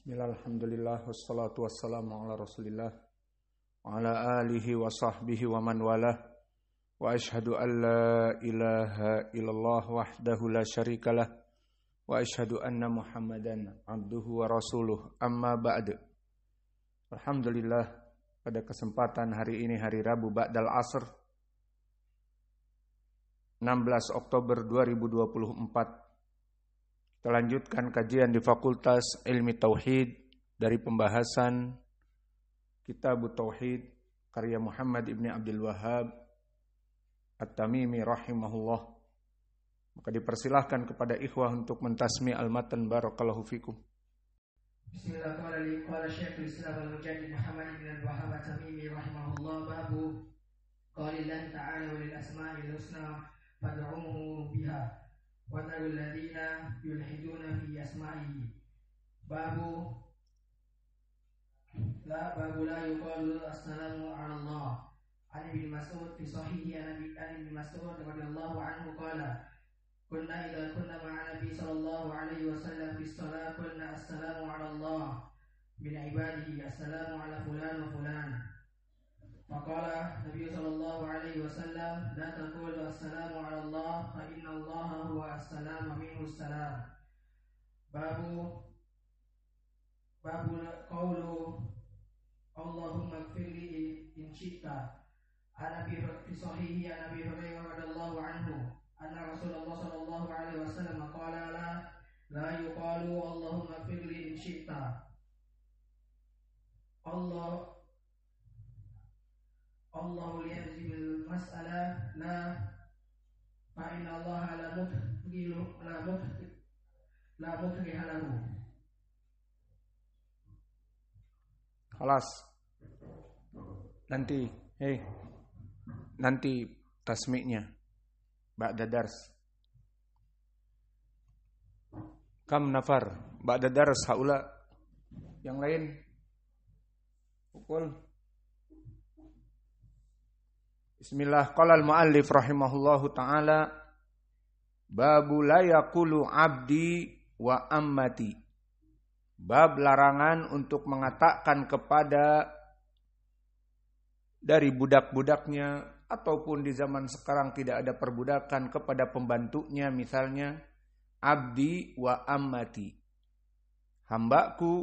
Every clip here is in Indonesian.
Bismillahirrahmanirrahim. Wassalatu wassalamu ala Rasulillah wa ala alihi wa sahbihi wa man walah. Wa asyhadu an la ilaha illallah wahdahu la syarikalah wa asyhadu anna Muhammadan abduhu wa rasuluh. Amma ba'du. Alhamdulillah pada kesempatan hari ini hari Rabu ba'dal asr 16 Oktober 2024 kita lanjutkan kajian di Fakultas Ilmi Tauhid dari pembahasan Kitab Tauhid karya Muhammad Ibn Abdul Wahab At-Tamimi rahimahullah. Maka dipersilahkan kepada ikhwah untuk mentasmi al-matan barakallahu fikum. Bismillahirrahmanirrahim. وذوي الذين يلحدون في أسمائه باب لا باب لا يقال السلام على الله عن ابن مسعود في صحيح عن ابن مسعود رضي الله عنه قال كنا إذا كنا مع النبي صلى الله عليه وسلم في الصلاة قلنا السلام على الله من عباده السلام على فلان وفلان وقال النبي صلى الله عليه وسلم لا تقول السلام على الله فإن الله هو السلام منه السلام باب باب قول اللهم اغفر لي إن شئت عن أبي في صحيح عن أبي هريرة رضي الله عنه أن رسول الله صلى الله عليه وسلم قال لا لا يقال اللهم اغفر لي إن شئت الله Allah liyazim al-mas'alah la fa'in Allah ala muh la muh la muh gihalamu Kelas Nanti Hei eh, Nanti tasmiknya Ba'da dars Kam nafar Ba'da dars haula Yang lain Pukul Bismillah qalal muallif rahimahullahu taala babu la yaqulu abdi wa ammati. Bab larangan untuk mengatakan kepada dari budak-budaknya ataupun di zaman sekarang tidak ada perbudakan kepada pembantunya misalnya abdi wa ammati. Hambaku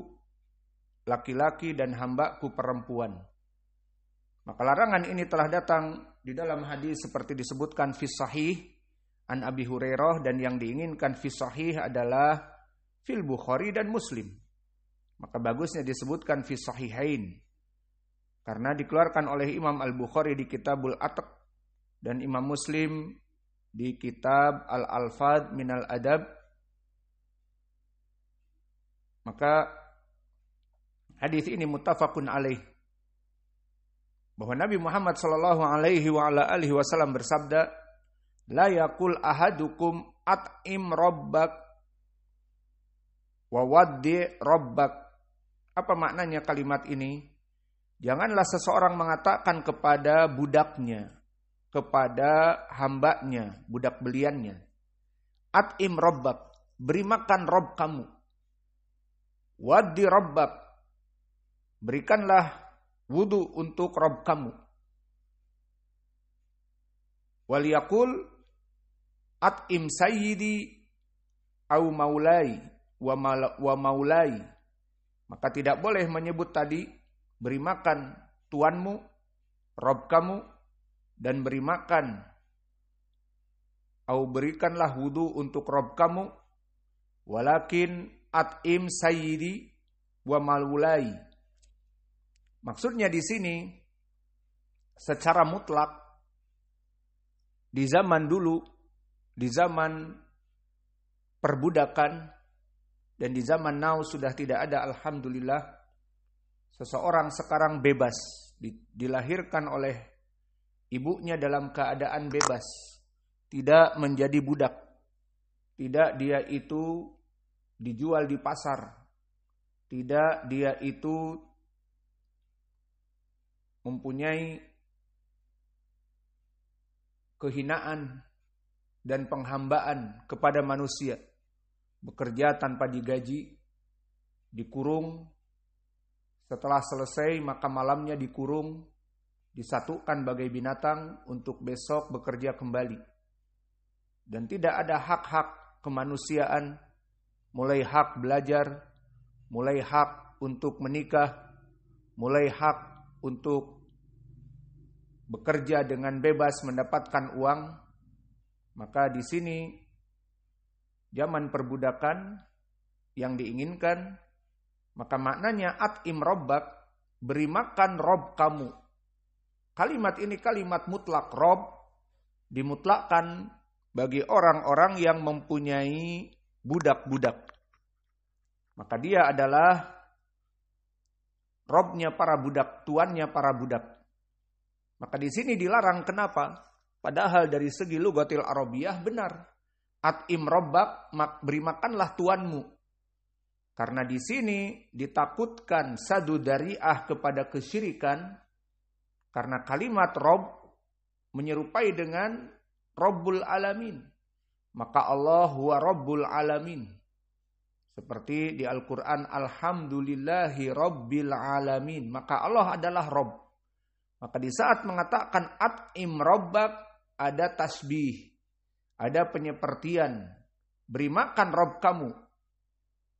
laki-laki dan hambaku perempuan. Maka larangan ini telah datang di dalam hadis seperti disebutkan fi sahih an Abi Hurairah dan yang diinginkan fi sahih adalah fil Bukhari dan Muslim. Maka bagusnya disebutkan fi sahihain. Karena dikeluarkan oleh Imam Al-Bukhari di Kitabul Atq dan Imam Muslim di Kitab Al-Alfad al Adab. Maka hadis ini mutafakun alaih bahwa Nabi Muhammad Shallallahu Alaihi Wasallam bersabda, la yakul ahadukum at'im robbak wawaddi robbak. Apa maknanya kalimat ini? Janganlah seseorang mengatakan kepada budaknya, kepada hambanya, budak beliannya. At'im robbak, beri makan rob kamu. Waddi robbak, berikanlah Wudu untuk Rob kamu. Waliyakul at'im sayyidi au maulai wa, wa maulai. Maka tidak boleh menyebut tadi beri makan tuanmu, rob kamu, dan beri makan. Au berikanlah wudhu untuk rob kamu, walakin at im sayyidi wa maulai Maksudnya di sini secara mutlak di zaman dulu, di zaman perbudakan dan di zaman now sudah tidak ada alhamdulillah seseorang sekarang bebas dilahirkan oleh ibunya dalam keadaan bebas tidak menjadi budak tidak dia itu dijual di pasar tidak dia itu mempunyai kehinaan dan penghambaan kepada manusia, bekerja tanpa digaji, dikurung, setelah selesai maka malamnya dikurung, disatukan bagai binatang untuk besok bekerja kembali. Dan tidak ada hak-hak kemanusiaan, mulai hak belajar, mulai hak untuk menikah, mulai hak untuk bekerja dengan bebas mendapatkan uang, maka di sini zaman perbudakan yang diinginkan, maka maknanya at'im robbak, beri makan rob kamu. Kalimat ini kalimat mutlak rob, dimutlakkan bagi orang-orang yang mempunyai budak-budak. Maka dia adalah robnya para budak, tuannya para budak. Maka di sini dilarang kenapa? Padahal dari segi lugatil Arabiyah benar. At'im robbak, beri makanlah tuanmu. Karena di sini ditakutkan sadu dariah kepada kesyirikan. Karena kalimat rob menyerupai dengan robbul alamin. Maka Allah huwa robbul alamin. Seperti di Al-Quran, Alhamdulillahi Rabbil Alamin. Maka Allah adalah Rabb. Maka di saat mengatakan at'im robbak ada tasbih, ada penyepertian. Beri makan rob kamu.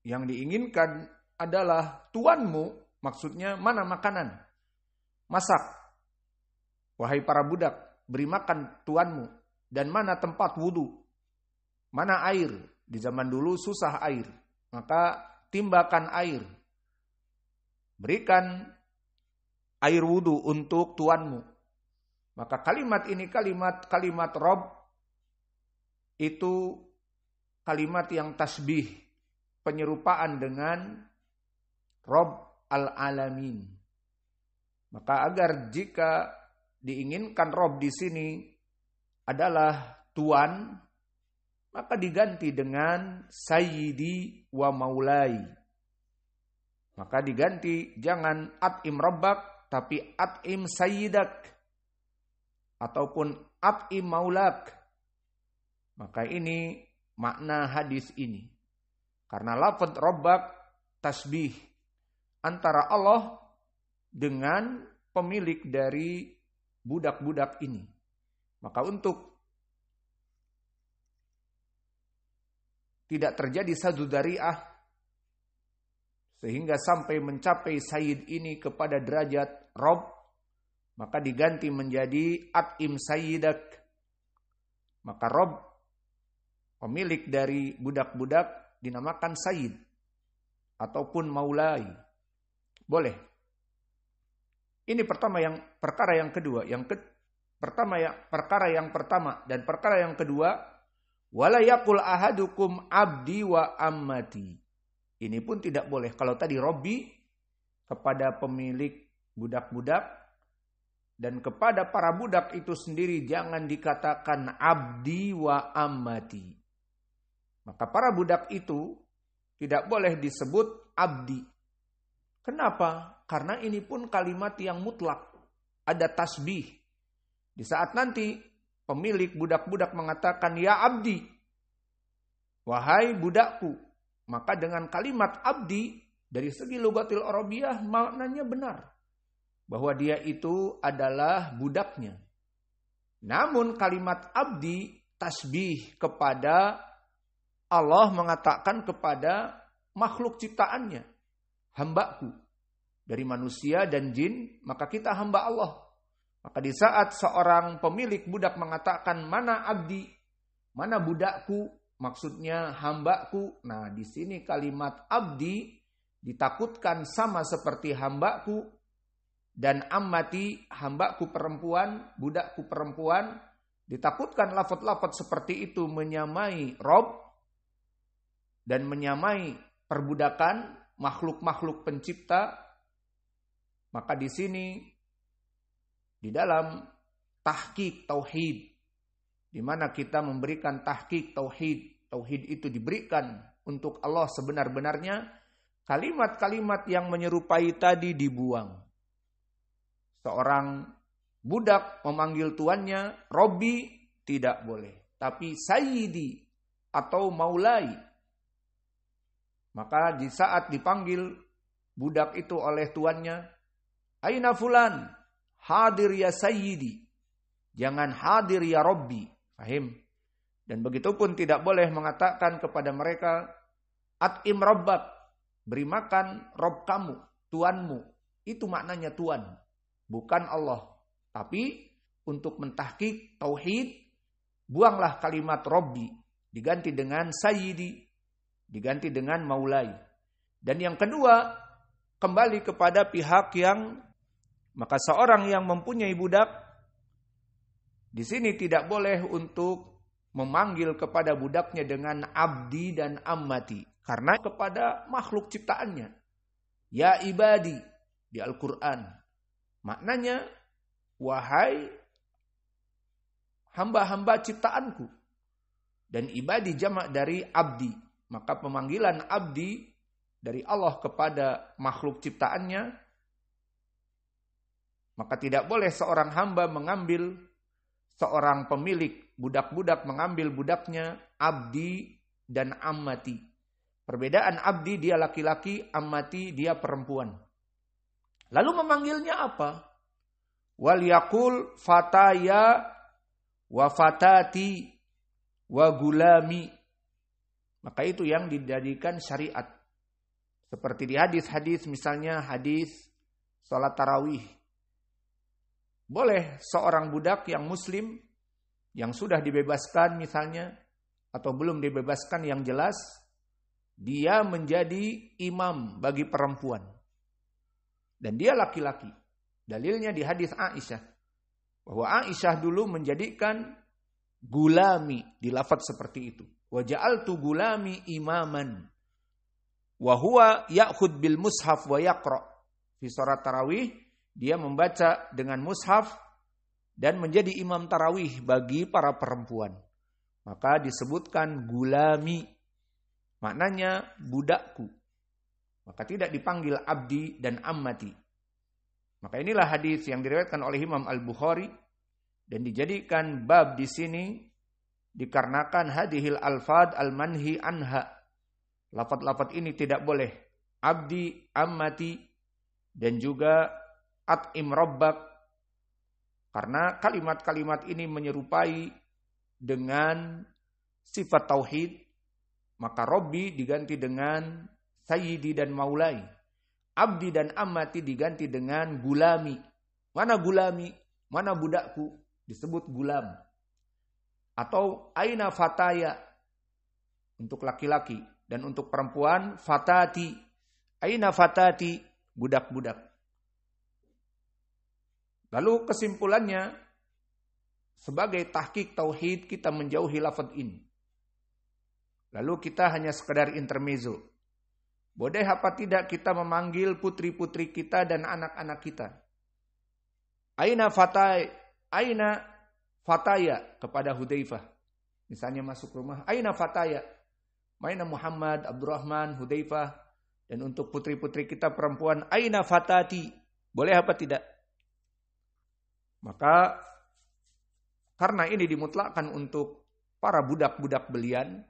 Yang diinginkan adalah tuanmu, maksudnya mana makanan? Masak. Wahai para budak, beri makan tuanmu. Dan mana tempat wudhu? Mana air? Di zaman dulu susah air. Maka timbakan air. Berikan air wudhu untuk tuanmu. Maka kalimat ini kalimat kalimat Rob itu kalimat yang tasbih penyerupaan dengan Rob al-alamin. Maka agar jika diinginkan Rob di sini adalah tuan maka diganti dengan sayyidi wa maulai. Maka diganti jangan at imrabbak tapi at'im sayyidak ataupun at'im maulak. Maka ini makna hadis ini. Karena lafaz robbak tasbih antara Allah dengan pemilik dari budak-budak ini. Maka untuk tidak terjadi sadu dariah sehingga sampai mencapai sayyid ini kepada derajat rob maka diganti menjadi atim sayyidak maka rob pemilik dari budak-budak dinamakan sayyid ataupun maulai boleh ini pertama yang perkara yang kedua yang ke, pertama ya perkara yang pertama dan perkara yang kedua wala ahadukum abdi wa ammati ini pun tidak boleh. Kalau tadi Robi kepada pemilik budak-budak dan kepada para budak itu sendiri jangan dikatakan abdi wa amati. Maka para budak itu tidak boleh disebut abdi. Kenapa? Karena ini pun kalimat yang mutlak. Ada tasbih. Di saat nanti pemilik budak-budak mengatakan, Ya abdi, wahai budakku, maka dengan kalimat abdi dari segi lugatil Arabiah maknanya benar bahwa dia itu adalah budaknya. Namun kalimat abdi tasbih kepada Allah mengatakan kepada makhluk ciptaannya, hambaku dari manusia dan jin, maka kita hamba Allah. Maka di saat seorang pemilik budak mengatakan mana abdi, mana budakku, maksudnya hambaku. Nah, di sini kalimat abdi ditakutkan sama seperti hambaku dan amati hambaku perempuan, budakku perempuan ditakutkan lafat-lafat seperti itu menyamai rob dan menyamai perbudakan makhluk-makhluk pencipta maka di sini di dalam tahkik tauhid di mana kita memberikan tahqiq tauhid. Tauhid itu diberikan untuk Allah sebenar-benarnya. Kalimat-kalimat yang menyerupai tadi dibuang. Seorang budak memanggil tuannya, Robi tidak boleh. Tapi Sayyidi atau Maulai. Maka di saat dipanggil budak itu oleh tuannya, Aina fulan, hadir ya Sayyidi. Jangan hadir ya Robbi. Fahim? Dan begitu pun tidak boleh mengatakan kepada mereka, At'im robbak, beri makan rob kamu, tuanmu. Itu maknanya tuan, bukan Allah. Tapi untuk mentahkik tauhid, buanglah kalimat robbi, diganti dengan sayyidi, diganti dengan maulai. Dan yang kedua, kembali kepada pihak yang maka seorang yang mempunyai budak di sini tidak boleh untuk memanggil kepada budaknya dengan abdi dan ammati. Karena kepada makhluk ciptaannya. Ya ibadi di Al-Quran. Maknanya, wahai hamba-hamba ciptaanku. Dan ibadi jamak dari abdi. Maka pemanggilan abdi dari Allah kepada makhluk ciptaannya maka tidak boleh seorang hamba mengambil seorang pemilik budak-budak mengambil budaknya abdi dan amati Perbedaan abdi dia laki-laki, amati dia perempuan. Lalu memanggilnya apa? Wal yakul fataya wa fatati wa gulami. Maka itu yang dijadikan syariat. Seperti di hadis-hadis misalnya hadis sholat tarawih boleh seorang budak yang muslim yang sudah dibebaskan misalnya atau belum dibebaskan yang jelas dia menjadi imam bagi perempuan dan dia laki-laki. Dalilnya di hadis Aisyah bahwa Aisyah dulu menjadikan gulami di lafaz seperti itu. Waja'al tu gulami imaman. wahua ya'khud bil mushaf wa yaqra. Di surat tarawih dia membaca dengan mushaf dan menjadi imam tarawih bagi para perempuan. Maka disebutkan gulami, maknanya budakku. Maka tidak dipanggil abdi dan ammati. Maka inilah hadis yang diriwayatkan oleh Imam Al-Bukhari dan dijadikan bab di sini dikarenakan hadihil alfad al-manhi anha. Lafat-lafat ini tidak boleh. Abdi, ammati, dan juga at'im rabbak karena kalimat-kalimat ini menyerupai dengan sifat tauhid maka robbi diganti dengan sayyidi dan maulai abdi dan amati diganti dengan gulami mana gulami mana budakku disebut gulam atau aina fataya untuk laki-laki dan untuk perempuan fatati aina fatati budak-budak Lalu kesimpulannya, sebagai tahkik tauhid kita menjauhi lafad ini. Lalu kita hanya sekedar intermezzo. Bodeh apa tidak kita memanggil putri-putri kita dan anak-anak kita. Aina fatai, aina fataya kepada Hudaifah. Misalnya masuk rumah, aina fataya. Maina Muhammad, Abdurrahman, Hudaifah. Dan untuk putri-putri kita perempuan, aina fatati. Boleh apa tidak? Maka karena ini dimutlakkan untuk para budak-budak belian,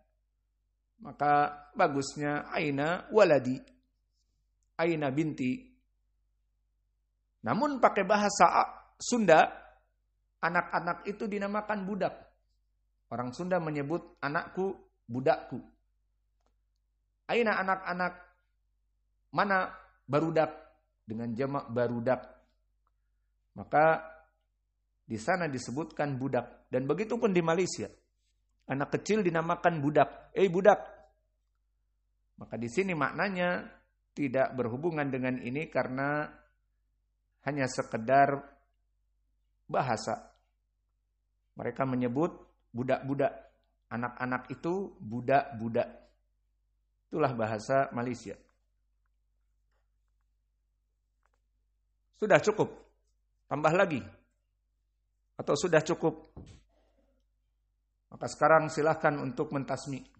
maka bagusnya Aina waladi, Aina binti. Namun pakai bahasa Sunda, anak-anak itu dinamakan budak. Orang Sunda menyebut anakku budakku. Aina anak-anak mana barudak dengan jamak barudak. Maka di sana disebutkan budak dan begitu pun di Malaysia. Anak kecil dinamakan budak. Eh budak. Maka di sini maknanya tidak berhubungan dengan ini karena hanya sekedar bahasa. Mereka menyebut budak-budak. Anak-anak itu budak-budak. Itulah bahasa Malaysia. Sudah cukup. Tambah lagi atau sudah cukup? Maka sekarang silahkan untuk mentasmi.